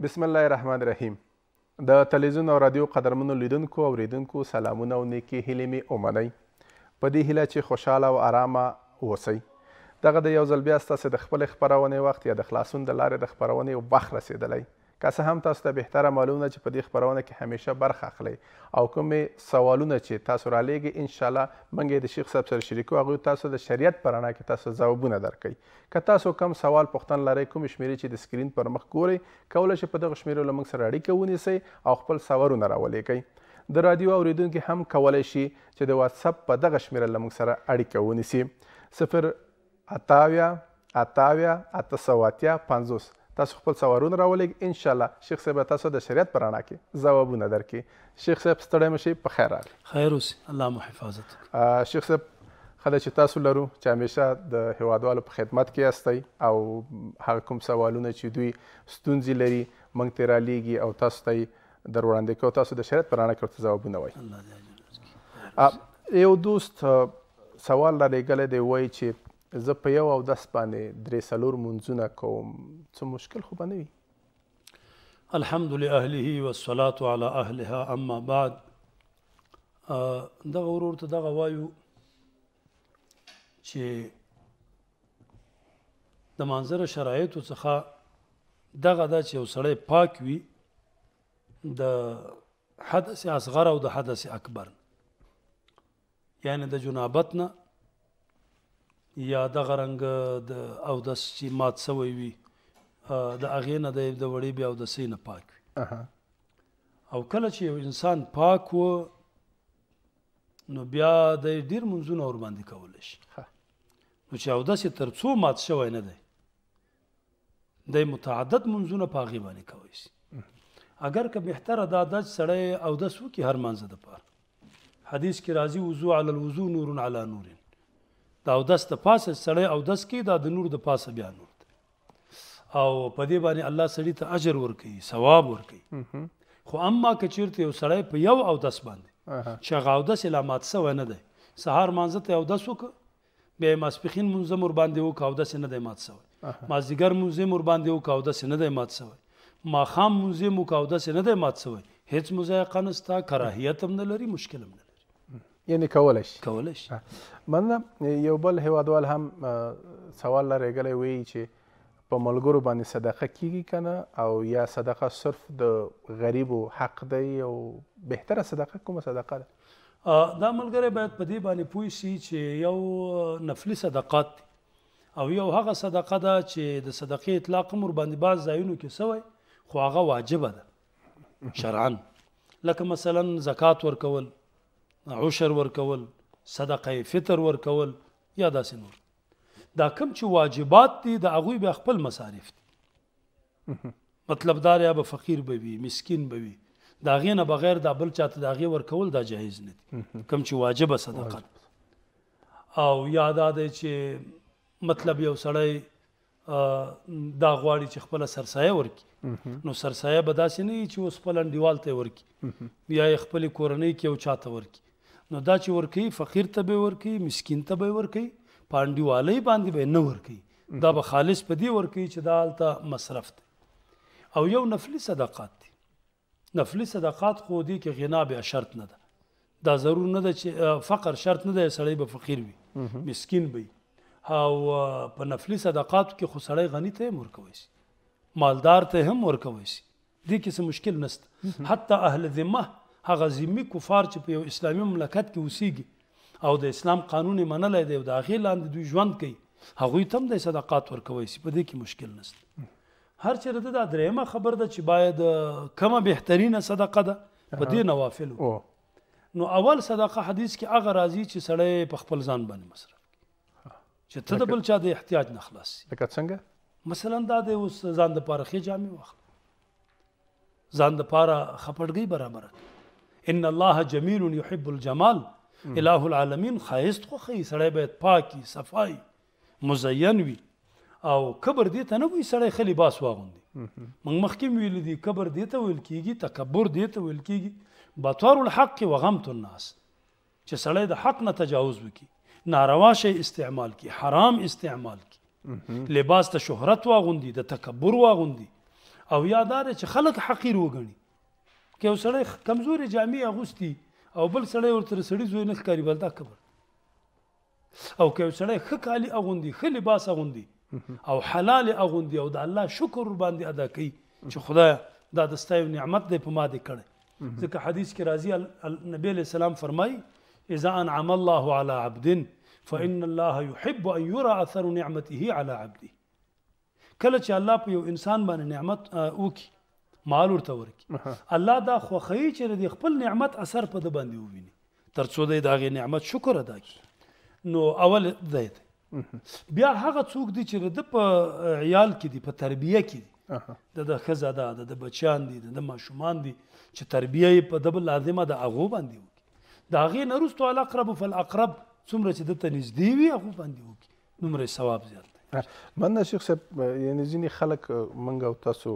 بسم الله الرحمن الرحیم د تلویزیون او رادیو قدرمنو لیدونکو او ریدونکو سلامونه او نیکی هیلې مې ومنئ په دې هیله چې خوشحاله او آرامه اوسئ دغه د یو ځل بیا ستاسې د خپلې خپرونې وخت یا د خلاصون د لارې د خپرونې وخت رسېدلی که څه هم تاسو ته بهتره معلومه چې په دې خبرونه کې همیشه برخه اخلي او کوم سوالونه چې تاسو را لېږئ ان شاء الله موږ د شیخ صاحب سره شریکو هغه تاسو د شریعت پرانا کې تاسو ځوابونه درکړي که تاسو کوم سوال پوښتنه لرئ کوم شمیرې چې د سکرین پر مخ ګورئ کولای شئ په دغه شمیرو له موږ سره اړیکه ونیسئ او خپل سوالونه راولېږئ د رادیو اوریدونکو هم کولای شي چې د واتس اپ په دغه شمیره له موږ سره اړیکه ونیسي 0 اتاویا اتاویا اته سواتیا 50 تاسو خپل سوالونه راولئ ان شاء الله شیخ صاحب تاسو د شریعت پر اړه کې ځوابونه درکې شیخ صاحب ستړی مشي په خیر راغلی خیر اوسې الله مو حفاظت شیخ صاحب خله چې تاسو لرو چې همیشه د هیوادوالو په خدمت کې یاستئ او هغه کوم سوالونه چې دوی ستونزې لري موږ ترې رالیږي او تاسو ته یې در وړاندې کوو تاسو د شریعت پر اړه کې ځوابونه وایي یو دوست سوال را لېږلی دی وایي چې زه په یو او دس باندې درې سلور منځونه کوم څه مشکل خو به نه وي الحمد لأهله والصلاة على أهلها أما بعد دغه ورور ته دغه وایو چې د منظر شرایطو څخه دغه دا چې یو سړی پاک وي د حدث اصغر او د حدث اکبر یعنی د جنابت نه یا دغه رنګ د او د چې مات سوی وي د هغې نه د وړې بیا او د سې نه پاک وي او کله چې یو انسان پاک و نو بیا د ډیر منځونه ور باندې کول شي نو چې او د سې تر څو مات شوی نه دی د متعدد منځونه پاغي باندې کوي شي اگر که بهتره دا د سړی او د سو کې هر منځ د پاره حدیث کې راځي وضو علی الوضو نور علی نورن دا او دس د پاسه سړی او دس کې دا د نور د پاسه بیا نور او په دې باندې الله سړی ته اجر ورکي ثواب ورکي خو اما کچیرته یو سړی په یو او دس باندې چې غاو دس علامات سو نه دی سهار مانځه ته او دس وک بیا ماسپخین منظم ور باندې وک او دس نه دی مات سو مازیګر منظم ور باندې وک او دس نه دی مات سو ما خام منظم وک او دس نه دی مات سو هیڅ مزایقه نستا کراهیت هم نه لري مشکل هم نه یعنی کولای شي کولای شي مننه یو بل هیوادوال هم سوال لري غلې وی چې په ملګرو باندې صدقه کیږي کنه او یا صدقه صرف د غریبو حق دی او بهتره صدقه کومه صدقه ده دا ملګری باید په دې باندې پوه شي چې یو نفلی صدقات دی او یو هغه صدقه ده چې د صدقې اطلاق مر باندې باز ځایونو کې سوی خو هغه واجبه ده شرعا لکه مثلا زکات ورکول عشر ورکول صدقه فطر ورکول یا داسې نور دا کم چې واجبات دي د هغوی به خپل مصارف دي مطلب دا یا به فقیر به وي مسکین به وي د هغې نه بغیر دا بل چاته د هغې ورکول دا جایز نه دي کم چې واجبه صدقه او یا دا دی چې مطلب یو سړی دا غواړي چې خپل سرسایه ورکی نو سرسایه به داسې نه وي چې اوس خپل انډیوال ته ورکی یا خپل کورنۍ کې او چاته ورکی نو دا چې ورکی فقیر ته به ورکی مسکین ته به ورکی پانډیوالۍ باندې به نه ورکی دا به خالص په دې ورکی چې دا الته مصرف دی او یو نفلی صدقات دی نفلی صدقات خو دی کې غنا به شرط نه ده دا ضرور نه ده چې فقر شرط نه ده سړی به فقیر وي مسکین وي او په نفلی صدقات کې خو سړی غنی ته هم ورکوي شي مالدار ته هم ورکوي شي دې کې څه مشکل نشته حتی اهل ذمه هغه ذمي کفار چې په یو اسلامي مملکت کې اوسېږي او د اسلام قانون منلای دی او د هغې لاندې دوی ژوند کوي هغوی تم د صدقات ورکوي سي په دې کې مشکل نشته هر چیرته دا درېمه خبر ده چې باید کمه بهترینه صدقه ده په دې نوافلو نو اول صدقه حدیث کې هغه راځي چې سړی په خپل ځان باندې مصرف چې ته د بل چا د احتیاج نه خلاص لکه څنګه مثلا دا د اوس ځان د پاره خې جامې واخله ځان د پاره خپړګي برابر کړه ان الله جمیل یحب الجمال الہ العالمین خایست خو خی سړی باید پاکي صفای مزین وي او کبر دې ته نه وي سړی خلی باس واغوندي موږ مخکې ویل دي کبر دې ته ویل کیږي تکبر دې ته ویل کیږي بطور الحق وغمت الناس چې سړی د حق نه تجاوز وکي ناروا شی استعمال کی حرام استعمال کی لباس ته شهرت واغوندي د تکبر واغوندي او یادار چې خلک حقیر وګڼي کې یو سړی کمزوري جامع اغوستي او بل سړی ورته سړی زوی نه ښکاري بل دا کبر او که یو سړی ښه کالي اغوندي ښه لباس اغوندي او حلال اغوندي او د الله شکر باندې ادا کوي چې خدای دا د ستایو نعمت دی په ما دې کړی ځکه حدیث کې راځي نبی علیہ السلام فرمایي اذا انعم الله على عبد فان الله يحب ان يرى اثر نعمته على عبده کله چې الله په یو انسان باندې نعمت وکړي مال ورته ورکی الله دا خوخی چې د خپل نعمت اثر په د باندې وویني ترڅو د داغه نعمت شکر ادا کړي نو اول دایته بیا هغه څوک دی چې د په عیال کې دی په تربیه کې دی د د خزه ده د بچیان دي د ماشومان دي چې تربیه په دبل لازمه د اغو باندې وکړي د هغې نه وروسته الاقرب فالاقرب څومره چې دته نږدې وي هغو باندې وکړي نومره ثواب زیات دی من شیخ صاحب یعنی ځینې خلک منګه او تاسو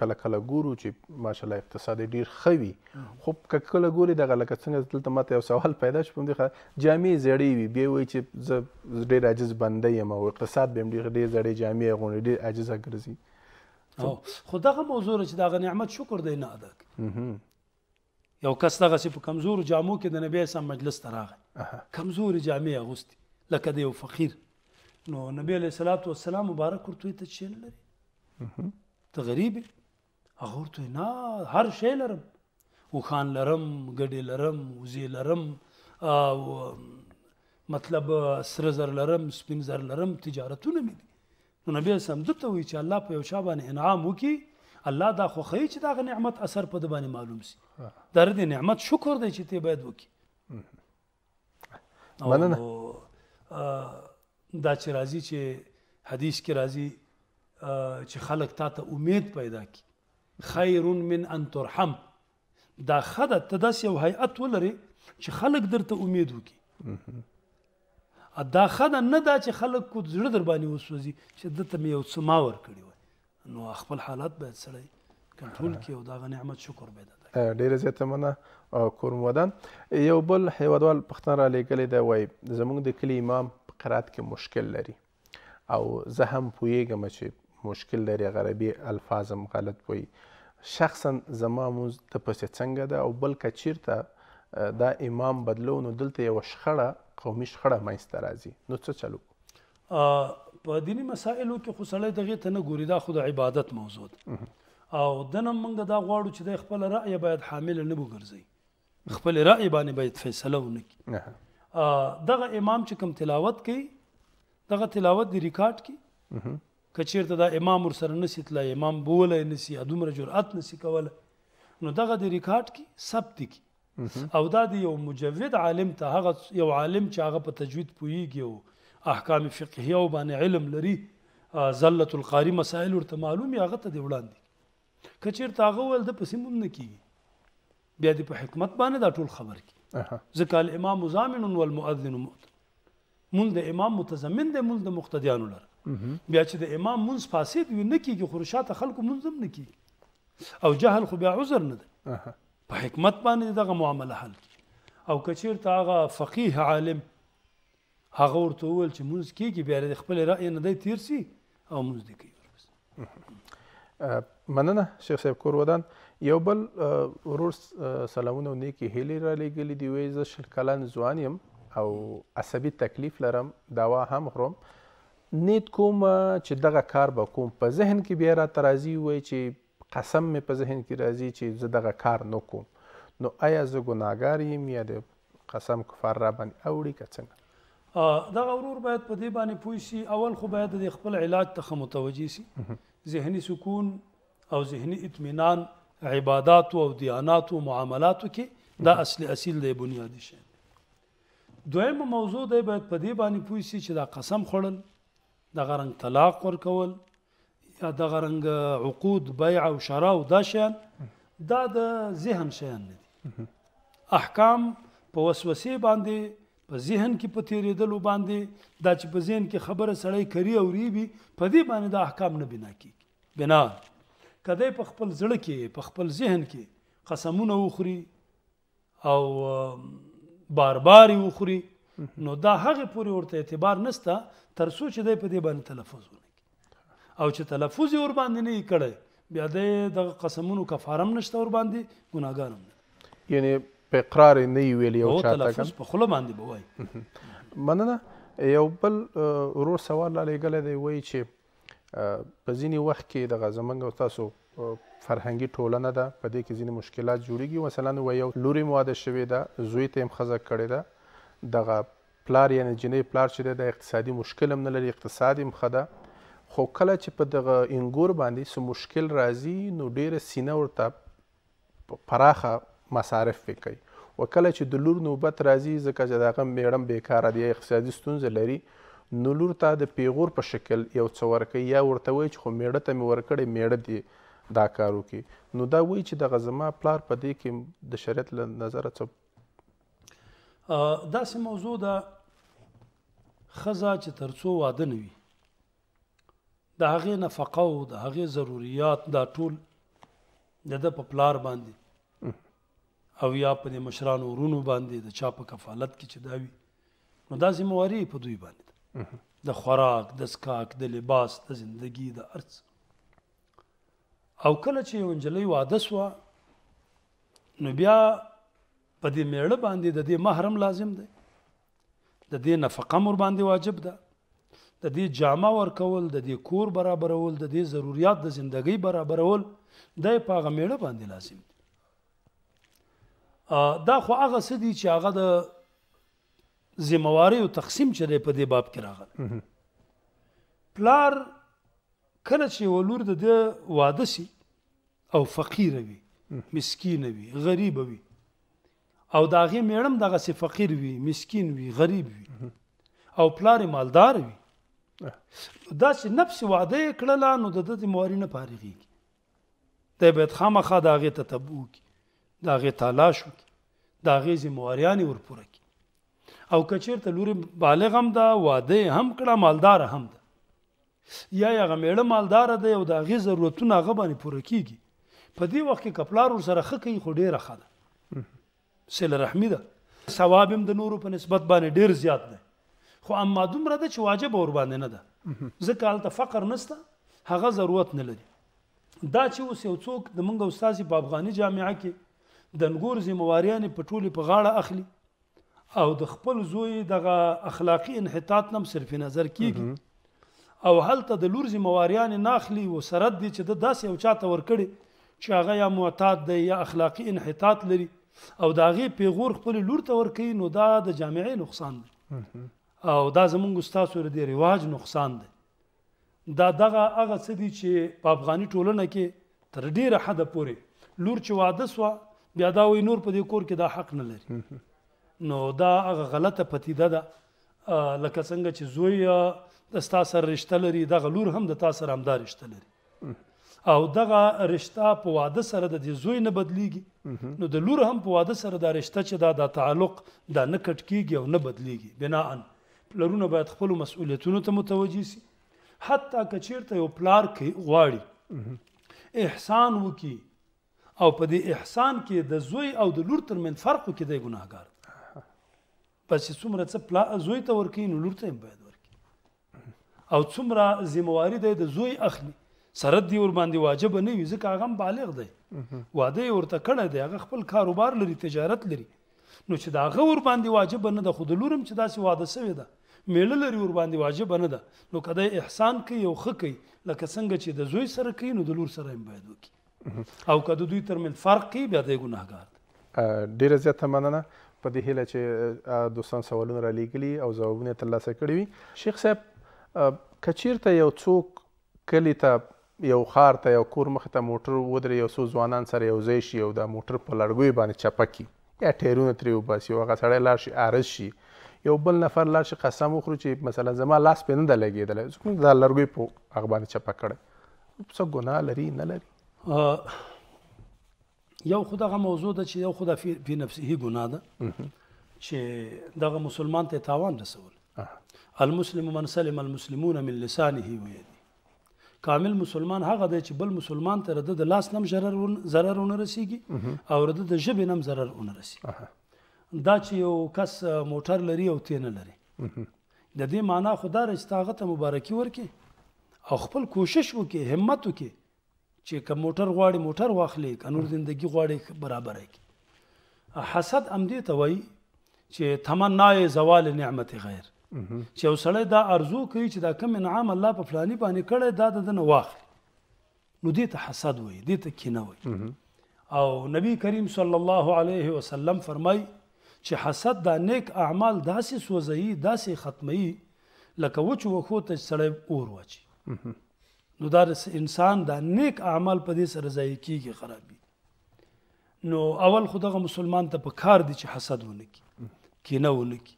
کله کله ګورو چې ماشاءالله اقتصاد ډیر خوي خو کله ګوري د لکه څنګه دلته ماته یو سوال پیدا شو دی جامې زړې وي بیا وایي چې زه ډیر عاجز بنده یم او اقتصاد به هم ډیر ډیر زړې جامې غوړې ډیر عاجزه ګرځي خو دغه موضوع چې دغه نعمت شکر دی نه ادا یو کس دغه په کمزور جامو کې د نبی سم مجلس ته راغی کمزور جامې اغوستي لکه د یو فقیر نو نبی علیه الصلاه والسلام مبارک ورته ته چیل لري ته غریب هغه ورته نه هر شی لرم وخان لرم ګډې لرم وزې لرم او مطلب سره زر لرم سپین زر لرم تجارتونه مې دي نو نبی اسلام دته وی چې الله په یو شابه انعام وکي الله دا خو خی چې دا نعمت اثر په د باندې معلوم سي دا دې نعمت شکر دی چې ته باید وکي مننه دا چې راځي چې حدیث کې راځي چې خلک تا ته امید پیدا کړي خیر من ان ترحم دا خدای ته داس یو هيئت ولري چې خلک درته امید وکي دا خدای نه دا چې خلک کو زړه در باندې وسوځي چې دته مې یو سماور کړی و نو خپل حالات باید سړی کنټرول کړي او دا نعمت شکر به ده ډیره زیاته مننه کوم ودان یو بل هیوادوال پښتون را لګلې دی وای زمونږ د کلی امام قرات کې مشکل لري او زه هم پویږم چې مشکل لري غربي الفاظ هم غلط وایي شخصا زما مونځ ته پسې څنګه ده او بل که چیرته دا امام بدلو نو دلته یوه شخړه قومي شخړه منځته راځي نو څه چلو په دینی مسایلو کې خو سړی دغې ته نه ګوري دا خو د عبادت موضوع ده او دنه موږ دا غواړو چې د خپل رأی باید حامل نه وګرځي خپل رأی باندې باید فیصله ونکړي دغه امام چې کوم تلاوت کوي دغه تلاوت دی ریکارډ کی کچیرته دا امام ور سره نسی تلای امام بوله نسی ادومره جرأت نسی کوله نو دغه د ریکارډ کې ثبت کی او دا د یو مجود عالم ته هغه یو عالم چې هغه په تجوید پوهیږي او احکام فقهیه او باندې علم لري زله القاری مسائل ورته معلوم هغه ته دی وړاندې کچیرته هغه ول د پسې مونږ نه کیږي بیا د په حکمت باندې دا ټول خبر کی ځکه الامام زامن والمؤذن مؤتن مونږ د امام متضمن دی مونږ د مقتدیانو لره بیا چې د امام مونږ فاسد وي نه کیږي خورشاته خلکو مونږ هم نه کیږي او جهل خو بیا عذر نه ده په حکمت باندې دغه معامله حل او کچیر ته هغه فقيه عالم هغه ورته ول چې مونږ کیږي بیا د خپل رائے نه دی تیر سي او مونږ دی کوي مننه شیخ صاحب کور ودان یو بل ورور سلامونه نیکی هلی را لګلی دی وې ز شل کلن ځوان يم او عصبي تکلیف لرم دوا هم خورم نیت کوم چې دغه کار به کوم په ذهن کې بیا راته راځي وایي چې قسم مې په ذهن کې راځي چې زه دغه کار نه کوم نو آیا زه ګناهګار یم یا د قسم کفار را باندې اوړي که څنګه دغه ورور باید په دې باندې پوه شي اول خو باید د خپل علاج ته متوجي شي ذهني سکون او ذهني اطمینان عبادات او دیانات او معاملات کې دا اصلي اصل دی بنیادی شی دویمه موضوع دی باید په دې باندې پوه شي چې دا قسم خورل د غرنګ طلاق ور کول یا د غرنګ عقود بیع او شرا او دا شیان دا د ذهن شیان نه دي احکام په وسوسه باندې په ذهن کې په تیرېدلو باندې دا چې په ذهن کې خبره سړی کری او ریبي په دې باندې د احکام نه بنا کیږي بنا کدی په خپل زړه کې په خپل ذهن کې قسمونه وخوري او بارباري وخوري نو دا هغه پورې ورته اعتبار نسته تر څو چې د په دې باندې تلفظ ونه او چې تلفظ ور باندې نه کړي بیا د د قسمونو کفارم نشته ور باندې ګناګارم یعنی په اقرار نه ویل یو چاته تلفظ په خوله باندې بوای مننه یو بل ورو سوال لالي ګل دی وای چې په ځینی وخت کې د غزمنګ او تاسو فرهنګي ټولنه ده په دې کې ځینی مشکلات جوړیږي مثلا و یو لوري مواده شوی ده زوی ته هم خزه کړی ده دغه پلار یعنی جنې پلار چې د اقتصادي مشکل هم نه لري اقتصاد هم خدا خو کله چې په دغه انګور باندې سو مشکل راځي نو ډیره سینه ورته پراخه مصارف وکي وکله چې د لور نوبت راځي ځکه چې دغه میړم بیکاره دی اقتصادي ستونزې لري نو لور ته د پیغور په شکل یو څه ورکوي یا ورته وایي چې خو میړه ته مې ورکړې میړه دی دا کار وکړي نو دا وایي چې دغه زما پلار په دې کې د شریعت له نظره څه داسې موضوع ده خزه چې ترڅو واده نه وي د هغې نفقه او د هغې ضروریات دا ټول د ده په پلار باندې او یا په د مشرانو ورونو باندې د چا په کفالت کې چې دا وي نو دا ذمواري په دوی باندې ده د خوراک د سکاک د لباس د زندگی د ارز او کله چې یو نجلۍ واده سوه نو بیا په دې میړه باندې د دې محرم لازم دی د دې نفقه مر باندې واجب ده د دې جامه ورکول د دې کور برابرول د دې ضرورت د زندګۍ برابرول د پاغه میړه باندې لازم دی دا خو هغه سدي چې هغه د ذمہواری او تقسیم چره په دې باب کې راغله پلار کله چې ولور د واده سي او فقیر وي مسكين وي غریب وي او داغه میړم دغه سی فقیر وي مسكين وي غریب وي او پلار مالدار وي دا چې نفس وعده کړل نو د دې موارینه فارغي د بیت خامخه داغه ته تبوک داغه تلاش وک داغه زمواریان ورپوره کی او کچیر ته لوري بالغ هم دا واده هم کړه مالدار هم دا یا هغه میړه مالدار دی او داغه ضرورتونه هغه باندې پوره کیږي په دې وخت کې کپلار ور سره خکې خو ډیره خاله سل رحمی ده ثواب هم د نورو په نسبت باندې ډیر زیات دی خو اما دومره ده چې واجب اور باندې نه ده ځکه هلته فقر نسته هغه ضرورت نه لري دا چې اوس یو څوک د منګ استاد په افغاني جامعه کې د انګور زمواریان په ټوله په غاړه اخلي او د خپل زوی دغه اخلاقی انحطاط نم صرف نظر کیږي او هلته د لورزي مواریان ناخلی و سرت دي چې د داس یو چاته ورکړي چې هغه یا معتاد دی یا اخلاقی انحطاط لري او داغه پیغور خپل لور ته ور کوي نو دا د جامعې نقصان دی او دا زمونږ استاد سره دی رواج نقصان دی دا دغه هغه څه دي چې په افغاني ټولنه کې تر ډیره حد پورې لور چې واده سو بیا دا وی نور په دې کور کې دا حق نه لري نو دا هغه غلطه پتیده ده لکه څنګه چې زوی د ستا سره رشتہ لري دغه لور هم د تا سره همدار رشتہ لري او دغه رشتہ په واده سره د زوی نه بدلیږي نو د لور هم په واده سره دا رشتہ چې دا د تعلق دا نه کټ کیږي او نه بدلیږي بناء پلرونه باید خپل مسؤلیتونو ته متوجي شي حتی که چیرته یو پلار کې غواړي احسان وکي او په دې احسان کې د زوی او د لور ترمن فرق کې دی ګناهګار پس څومره څه پلا زوی ته ورکې نو لور ته باید ورکې او څومره ذمہواری دی د زوی اخلي سرت دی ور باندې واجب نه وي ځکه هغه بالغ دی واده ورته کړه دی هغه خپل کاروبار لري تجارت لري نو چې دا هغه ور باندې واجب نه ده خو د لورم چې داسې واده سوی ده میړه لري ور باندې واجب نه ده نو کده احسان کوي او ښه کوي لکه څنګه چې د زوی سره کوي نو د لور سره هم باید وکړي او کده دوی ترمن فرق کوي بیا دی ګناهګار ډیره زیاته مننه په دې هیله چې دوستان سوالونه را لېږلي او ځوابونه ترلاسه کړي وي شیخ صاحب کچیرته یو څوک کلی ته یو خار ته یو کور مخ ته موټر ودرې یو څو ځوانان سره یو ځای شي او دا موټر په لړګوي باندې چپکی یا ټیرونه ترې وباسي او هغه سړی لاړ شي عارض شي یو بل نفر لاړ شي قسم وخورو چې مثلا زما لاس پې نه ده لګېدلی ځکه دا لرګوی په هغه باندې چپک کړی څه ګناه لري نه لري یو خو دغه موضوع ده چې یو خو د فی نفسه ګناه ده چې دغه مسلمان ته تاوان رسول المسلم من سلم المسلمون من لسانه ویل کامل مسلمان هغه دی چې بل مسلمان ته د لاس نم ضرر ضرر ونه رسیږي او د ژبې نم ضرر ونه رسیږي دا چې یو کس موټر لري او تینه لري د دې معنا خدا رښتاغه ته مبارکي ورکي او خپل کوشش وکي همت وکي چې که موټر غواړي موټر واخلي که نور زندگی غواړي برابر کی حسد امدی ته وای چې تمنای زوال نعمت غیر چې یو سړی دا ارزو کوي چې دا کم انعام الله په فلانی باندې کړی دا د نه واخلي نو دې ته حسد وي دې ته کینه وي او نبی کریم صلی الله علیه وسلم فرمای چې حسد دا نیک اعمال داسې سوځي داسې ختمي لکه وچو وخو ته سړی اور واچي نو دا انسان دا نیک اعمال په دې سره ځای کیږي خرابي نو اول خدغه مسلمان ته په کار دي چې حسد ونه کی کینه ونه کی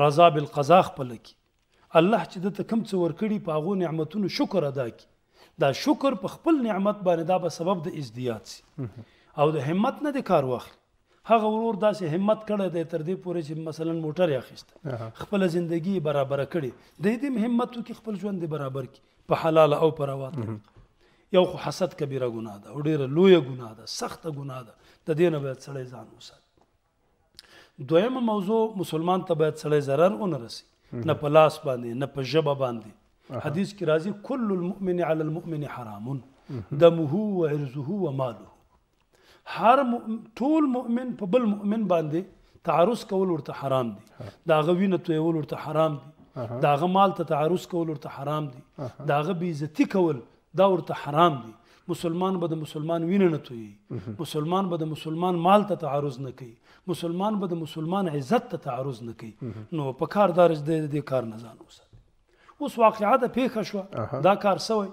رضا بالقضا خپل کی الله چې د کم څه ورکړي په هغه نعمتونو شکر ادا کی دا شکر په خپل نعمت باندې دا به سبب د ازدیات سي او د همت نه د کار واخلي هغه ورور داسې همت کړی دی تر دې پورې چې مثلا موټر اخیست خپل زندگی برابر کړي د دې همت کې خپل ژوند برابر کی په حلال او پر یو خو حسد کبیره ګناه ده او ډیره لویه ګناه ده سخته ګناه ده د دې نه باید سړی ځان وساتي دویمه موضوع مسلمان ته باید سړی ضرر ونه رسي نه په لاس باندې نه په ژبه باندې حدیث کې راځي کل المؤمن علی المؤمن حرام دمه و عرضه و ماله هر ټول مؤمن په بل مؤمن باندې تعرض کول ورته حرام دي دا غوینه تویول ورته حرام دي دا غمال ته تعرض کول ورته حرام دي دا غبي عزت کول دا ورته حرام دي مسلمان به د مسلمان وینه نه توي مسلمان به د مسلمان مال ته تعرض نه کوي مسلمان به د مسلمان عزت ته تعرض نه کوي نو په کار دارج د دې کار نه ځان اوسه اوس واقعاته پیښه شو دا کار سوی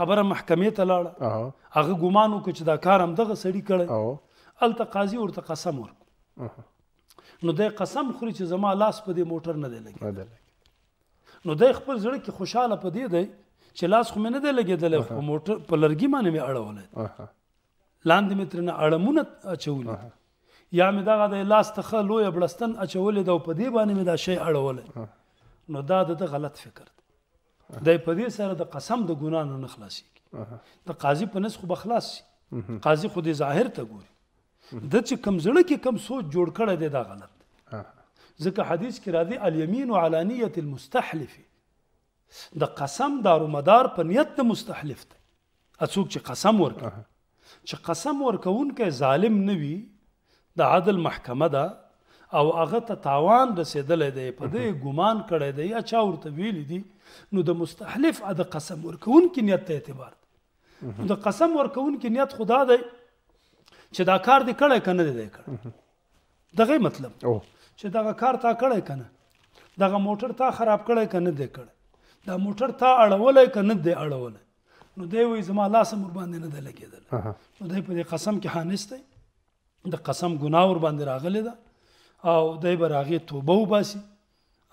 خبره محکمې ته لاړه هغه ګمان وکړ چې دا کار هم دغه سړی کړی الته قاضي ورته قسم ورکړ نو دی قسم خوري چې زما لاس په دې موټر نه دی لګی نو دی خپل زړه کې خوشاله په دې دی چې لاس خو مې نه دی لګېدلی خو موټر په لرګي باندې مې اړولی لاندې مې ترېنه اړمونه اچولي یا مې دغه د لاس ته ښه لویه بړستن اچولې ده او په دې باندې مې دا شی اړولی نو دا د ده غلط فکر دی دی په دې سره د قسم د ګناه نه نه خلاصېږي د قاضي په نس خو به خلاص شي قاضي خو دې ظاهر ته ګوري د چې کم زړه کې کم سوچ جوړ کړی دی دا غلط ځکه حدیث کې راځي الیمین علی نیت المستحلف د قسم دارومدار په نیت د مستحلف دی اڅوک چې قسم ورکړي چې قسم ورکوونکی ظالم نه وي د عدل محکمه ده او هغه ته تاوان رسېدلی دی په دې ګمان کړی دی یا چا ورته ویلی دي نو د مستحلف د قسم ورکوونکي نیت ته اعتبار دی د قسم ورکوونکي نیت خدا دی چې دا کار دی کړی که نه دی دی کړی دغه مطلب چې دغه کار تا کړی که نه دغه موټر تا خراب کړی که نه دی کړی دا موټر تا اړولای کنه دی اړولای نو دی وې زما لاس مر باندې نه دی لګیدل نو دی په قسم کې حانست دی د قسم ګناه ور باندې راغلی ده او دی به راغی توبه وباسي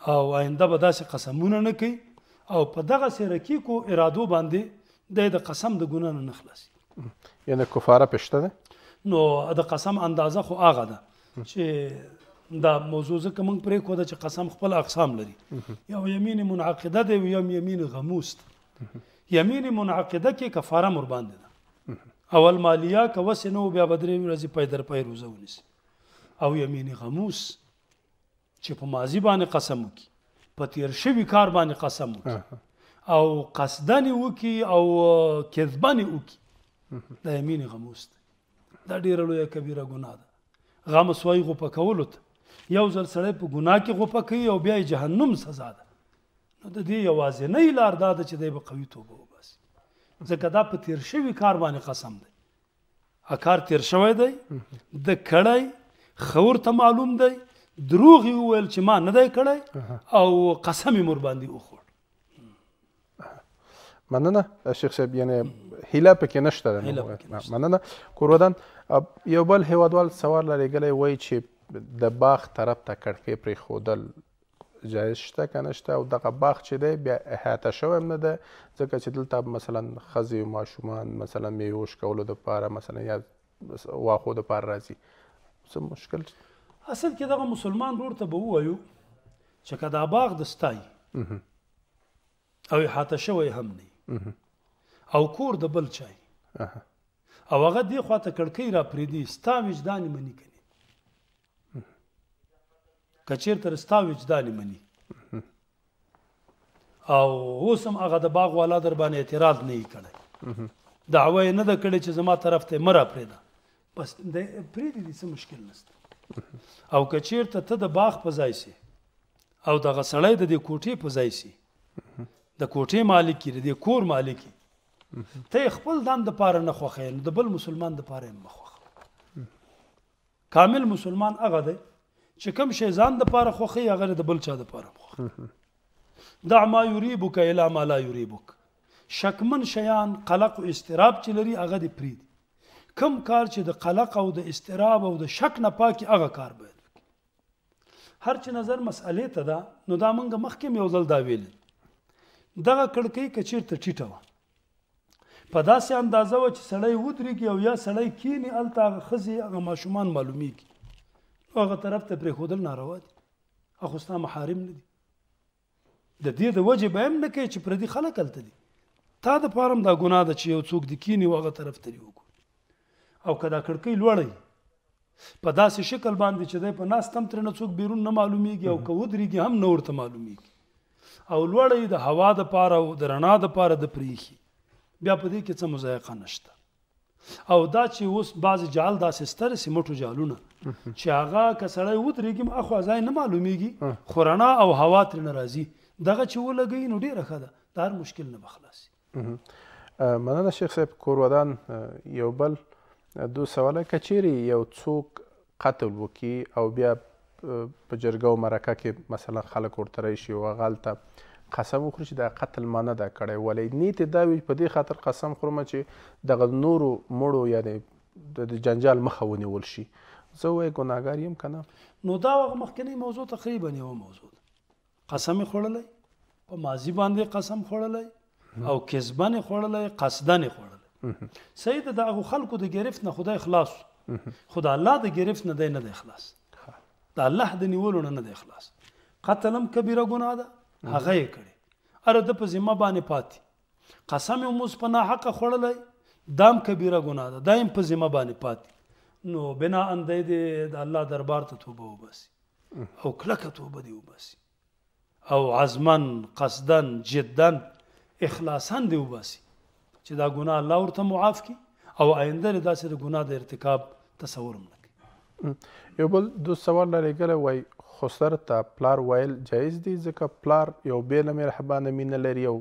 او آینده به داسې قسمونه نه کوي او په دغه سره کې کو ارادو باندې دی د قسم د ګناه نه خلاصي یعنی کفاره پښته ده نو د قسم اندازه خو هغه ده چې دا موضوع ځکه موږ پرې کوده چې قسم خپل اقسام لري یو یمین منعقده دی یو یمین غموس یمین منعقده کې کفاره مر باندې ده اول مالیه که وس نو بیا بدرې ورځې پای در پای روزه ونیسي او یمین غموس چې په ماضی باندې قسم وکي په تیر شوي کار باندې قسم وکي او قصدن وکي او کذبن وکي دا یمین غموس ده دا ډیره لویه کبیره ګناه ده غم سوای غو په کولو ته یو ځل سړی په ګناه کې غوپه کوي او بیا جهنم سزا ده نو د دې یوازې نه لار دا ده چې دی به قوي توبه وباسي ځکه دا په تیر شوي کار باندې قسم دی ا کار تیر شوی دی د کړی خور ته معلوم دی دروغ یې ویل چې ما نه دی کړی او قسم یې مور باندې وخوړ مننه شیخ صاحب یعنی هیله پکې نشته مننه کورودان یو بل هیوادوال سوال لري غلې وای چې د باغ طرف ته کړکې پرېښودل جایز شته که نه شته او دغه باغ چې دی بیا احاطه شوی هم نه ده ځکه چې دلته مثلا ښځې ماشومان مثلا میوه شکولو دپاره مثلا یا واښو دپاره راځي څه مشکل شته اصل کې دغه مسلمان ورور ته به ووایو چې که دا باغ د ستای او احاطه شوی هم نه او کور د بل چای او هغه دې خواته کړکۍ را پرېږدي ستا وجدان یې مني کني کچیر تر ستا وجدان مني او اوس هم هغه د باغ والا در باندې اعتراض نه کړي دعوه نه ده کړي چې زما طرف ته مرا پرې ده بس د پرې دي څه مشکل نشته او کچیر ته ته د باغ په ځای سي او دغه سړی د کوټې په ځای سي د کوټې مالک کې د کور مالک ته خپل دان د پاره نه خوخې د بل مسلمان د پاره مخ کامل مسلمان هغه دی چې کوم شی ځان د پاره خوخي هغه د بل چا د پاره خوخ دع ما یریبک الا ما لا یریبک شکمن شیان قلق او استراب چې لري هغه د پرید کم کار چې د قلق او د استراب او د شک نه پاکي هغه کار به هر چې نظر مسئلې ته ده نو دا مونږ مخکې یو ځل دا ویل دغه کړکۍ کچیر ته ټیټه و په داسې اندازه و چې سړی ودرېږي او یا سړی کینی هلته هغه ښځې هغه ماشومان معلومیږي هغه طرف ته پرېښودل ناروا دي هغه ستا محارم نه دي د دې د وجې به هم نه کوي چې پردي خلک هلته دي تا د پاره هم دا ګناه ده چې یو څوک د کینی هغه طرف ته وګوري او که دا کړکۍ لوړی په داسې شکل باندې چې دی په ناست هم ترې نه څوک بیرون نه معلومیږي او که ودرېږي هم نه ورته معلومیږي او لوړی د هوا د پاره او د رڼا د پاره د پریخي بیا په دې کې څه مزایقه نشته او دا چې اوس بعض جال داسې ستر سیمټو جالونه چې هغه کسړی وترېږي ما خو ځای نه معلومیږي خورنا او هوا تر ناراضي دغه چې ولګي نو ډیره ښه ده دا مشکل نه بخلاصي مننه شیخ صاحب کورودان یو بل دو سواله کچيري یو څوک قتل وکي او بیا په جرګه او مرکه کې مثلا خلک ورته راشي او غلطه قسم وخوري چې دا قتل ما نه ده کړی ولې نیت دا وي په دې خاطر قسم خورم چې دغه نورو مړو یعنی د جنجال مخه ونیول شي زه وای ګناګار یم کنه نو دا هغه مخکنی موضوع تقریبا یو موضوع قسم خوړلې په ماضی باندې قسم خوړلې او کسبن خوړلې قصدن خوړلې سید د هغه خلکو د گرفت نه خدای خلاص خدا الله د گرفت نه دی نه دی خلاص دا الله د نیولو نه دی خلاص قتلم کبیره ګناه ده هغه یې کړی اره د په ذمہ باندې پاتې قسم موږ په ناحقه خوړلې دام کبیره ګناه ده دایم په ذمہ باندې پاتې نو بنا اندې دې د الله دربار ته توبه وباسي او کلکه توبه دې وباسي او عزمن قصدن جدن اخلاصن دې وباسي چې دا ګناه الله ورته معاف کړي او آینده لري داسې د ګناه د ارتکاب تصور ملک یو بل دو سوال لري ګل وای خسر ته پلار وایل جایز دي ځکه پلار یو بیل مهربانه مين لري او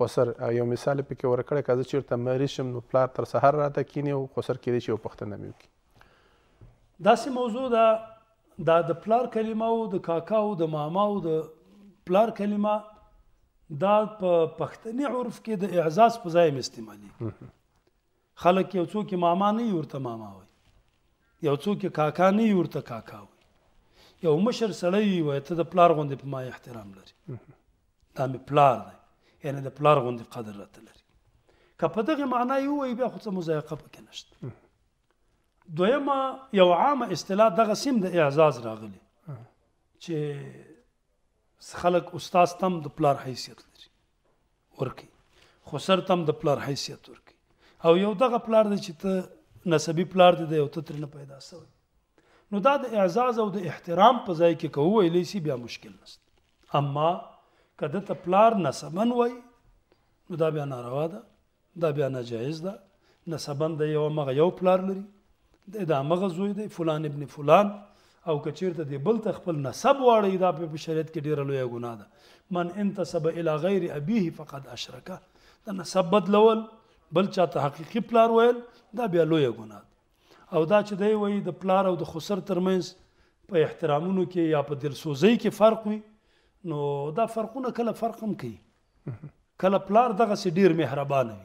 خسر یو مثال پکې ورکړی که زه چېرته مریض شم نو پلار تر سهار راته کینی او خسر کېدی چې یو پوښتنه مې وکړي داسې موضوع ده دا د پلار کلمه او د کاکا او د ماما او د پلار کلمه دا په پښتني عرف کې د اعزاز په ځای استعمالي خلک یو څوک ماما نه ورته ماما وي یو څوک کاکا نه ورته کاکا وي یو مشر سړی وي ته د پلار غوندې په ما احترام لري دا مې پلار دی یعنی د پلار غوندې قدر راته لري که په دغه معنا یې ووایي بیا خو څه مضایقه پکې نشته دویمه یو عامه اصطلاح دغه سیم د اعزاز راغلی چې خلک استاد تم د پلار حیثیت لري ورکی خو سر تم د پلار حیثیت ورکی او یو دغه پلار دی چې ته نسبی پلار دی یو ته تر نه پیدا سوی نو دا د اعزاز او د احترام په ځای کې کوو ویلې سي بیا مشکل نست اما کده ته پلار نسبن وای نو دا بیا ناروا ده دا بیا ناجایز ده نسبن د یو مغه یو پلار لري دا مغه زوی دی فلان ابن فلان او کچیرته دی بل ته خپل نسب واړی دا په شریعت کې ډیره لویه ګناه ده من انتسب الى غیر ابيه فقد اشرک دا نسب بدلول بل چاته حقيقي پلار ویل دا بیا لویه ګناه ده او دا چې دی وایي د پلار او د خسر ترمنځ په احترامونو کې یا په دلسوزۍ کې فرق وي نو دا فرقونه کله فرق هم کوي کله پلار دغه سي ډیر مهربان وي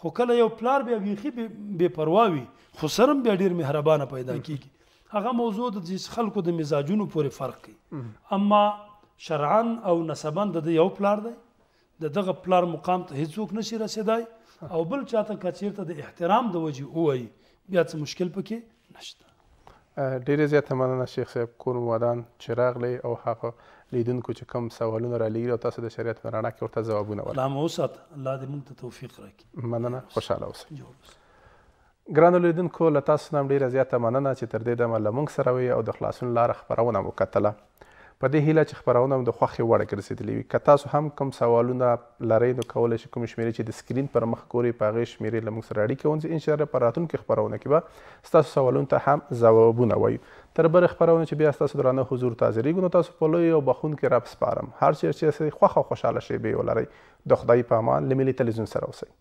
خو کله یو پلار بیا بیخي بے پروا وي خو سرم بیا ډیر مهربانه پیدا کیږي هغه موضوع د خلکو د مزاجونو پورې فرق کوي اما شرعا او نسبا د یو پلار دی د دغه پلار مقام ته هیڅوک نشي رسیدای او بل چاته کچیرته د احترام د وجې وای بیا څه مشکل پکې نشته ډیره زیاته مننه شیخ صاحب کور ودان چراغ لې او هغه لیدونکو چې کوم سوالونه را لګي او تاسو د شریعت په رڼا کې ورته ځوابونه ورکړئ الله مو وسات الله دې موږ ته توفیق راکړي مننه خوشاله اوسئ ګرانو لیدونکو له تاسو نه ډیره زیاته مننه چې تر دې دمه له موږ سره وي او د خلاصون لاره خپرونه مو کتله په دې هیله چې خبرونه د خوخي وړ ګرځېدلې وي که تاسو هم کوم سوالونه لرئ نو کولی شئ کوم شمیرې چې د سکرین پر مخ ګورئ په هغې شمیرې له موږ سره اړیکه ونیسئ انشاءالله په راتلونکي خپرونه کې به ستاسو سوالونو ته هم ځوابونه وایو تر بل خبرونه چې بیا تاسو درانه حضور تازري ګنو تاسو په لوی او بخون کې رب سپارم هر چیرې چې خوخه خوشاله شي به ولري د خدای په امان لملي تلویزیون سره اوسئ